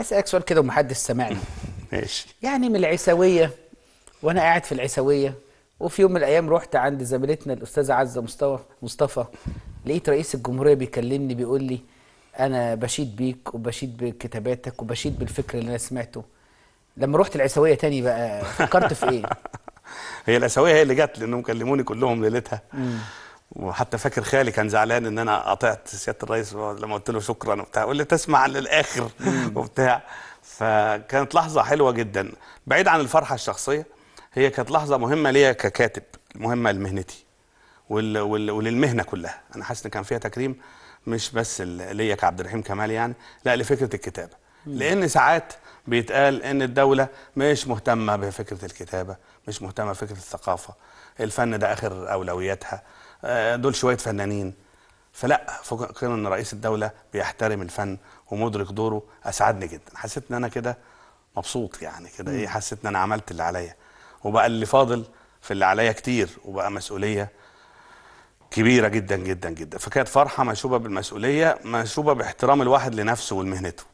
اسالك سؤال كده ومحدش سامعني ماشي يعني من العيسويه وانا قاعد في العيسويه وفي يوم من الايام رحت عند زميلتنا الاستاذه عزه مصطفى مصطفى لقيت رئيس الجمهوريه بيكلمني بيقول لي انا بشيد بيك وبشيد بكتاباتك وبشيد بالفكر اللي انا سمعته لما رحت العيسويه تاني بقى فكرت في ايه هي العيسويه هي اللي جت لانهم كلموني كلهم ليلتها وحتى فاكر خالي كان زعلان ان انا قطعت سياده الرئيس لما قلت له شكرا وبتاع قول لي تسمع للاخر وبتاع فكانت لحظه حلوه جدا بعيد عن الفرحه الشخصيه هي كانت لحظه مهمه ليا ككاتب مهمه لمهنتي وال وال وللمهنه كلها انا حاسس ان كان فيها تكريم مش بس ليا كعبد الرحيم كمال يعني لا لفكره الكتابه لان ساعات بيتقال ان الدوله مش مهتمه بفكره الكتابه مش مهتمه بفكره الثقافه الفن ده اخر اولوياتها آه، دول شويه فنانين فلا فكرنا ان رئيس الدوله بيحترم الفن ومدرك دوره اسعدني جدا حسيت ان انا كده مبسوط يعني كده ايه حسيت ان انا عملت اللي عليا وبقى اللي فاضل في اللي عليا كتير وبقى مسؤوليه كبيره جدا جدا جدا فكانت فرحه مشوبه بالمسؤوليه مشوبه باحترام الواحد لنفسه ولمهنته